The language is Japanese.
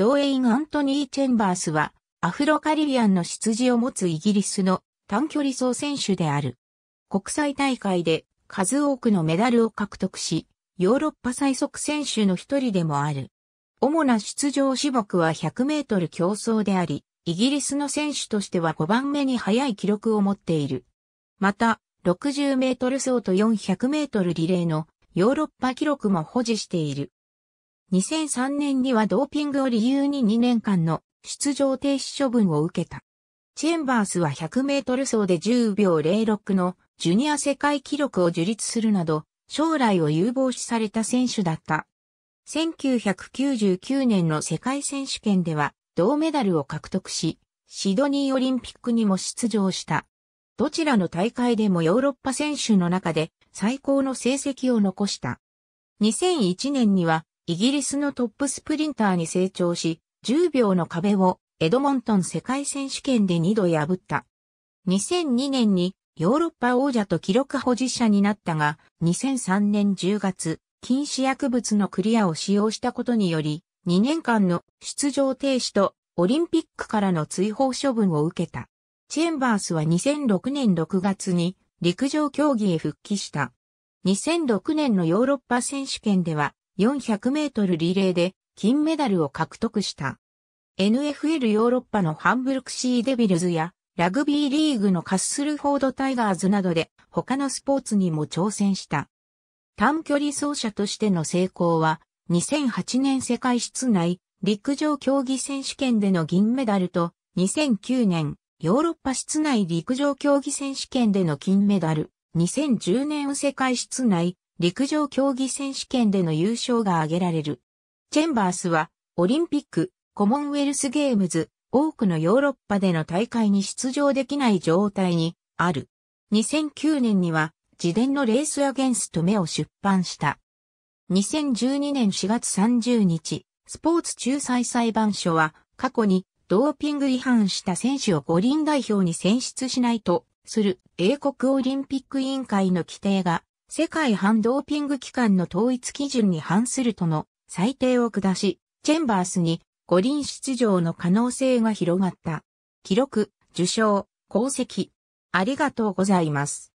ドウェイン・アントニー・チェンバースは、アフロカリビアンの出自を持つイギリスの短距離走選手である。国際大会で数多くのメダルを獲得し、ヨーロッパ最速選手の一人でもある。主な出場種目は100メートル競争であり、イギリスの選手としては5番目に速い記録を持っている。また、60メートル走と400メートルリレーのヨーロッパ記録も保持している。2003年にはドーピングを理由に2年間の出場停止処分を受けた。チェンバースは100メートル走で10秒06のジュニア世界記録を樹立するなど、将来を有望視された選手だった。1999年の世界選手権では銅メダルを獲得し、シドニーオリンピックにも出場した。どちらの大会でもヨーロッパ選手の中で最高の成績を残した。2001年にはイギリスのトップスプリンターに成長し、10秒の壁をエドモントン世界選手権で2度破った。2002年にヨーロッパ王者と記録保持者になったが、2003年10月、禁止薬物のクリアを使用したことにより、2年間の出場停止とオリンピックからの追放処分を受けた。チェンバースは2006年6月に陸上競技へ復帰した。2006年のヨーロッパ選手権では400メートルリレーで金メダルを獲得した。NFL ヨーロッパのハンブルクシーデビルズやラグビーリーグのカッスルフォードタイガーズなどで他のスポーツにも挑戦した。短距離走者としての成功は2008年世界室内陸上競技選手権での銀メダルと2009年ヨーロッパ室内陸上競技選手権での金メダル、2010年世界室内陸上競技選手権での優勝が挙げられる。チェンバースは、オリンピック、コモンウェルスゲームズ、多くのヨーロッパでの大会に出場できない状態にある。2009年には、自伝のレースアゲンスト目を出版した。2012年4月30日、スポーツ仲裁裁判所は、過去にドーピング違反した選手を五輪代表に選出しないとする英国オリンピック委員会の規定が世界反ドーピング機関の統一基準に反するとの裁定を下し、チェンバースに五輪出場の可能性が広がった。記録、受賞、功績。ありがとうございます。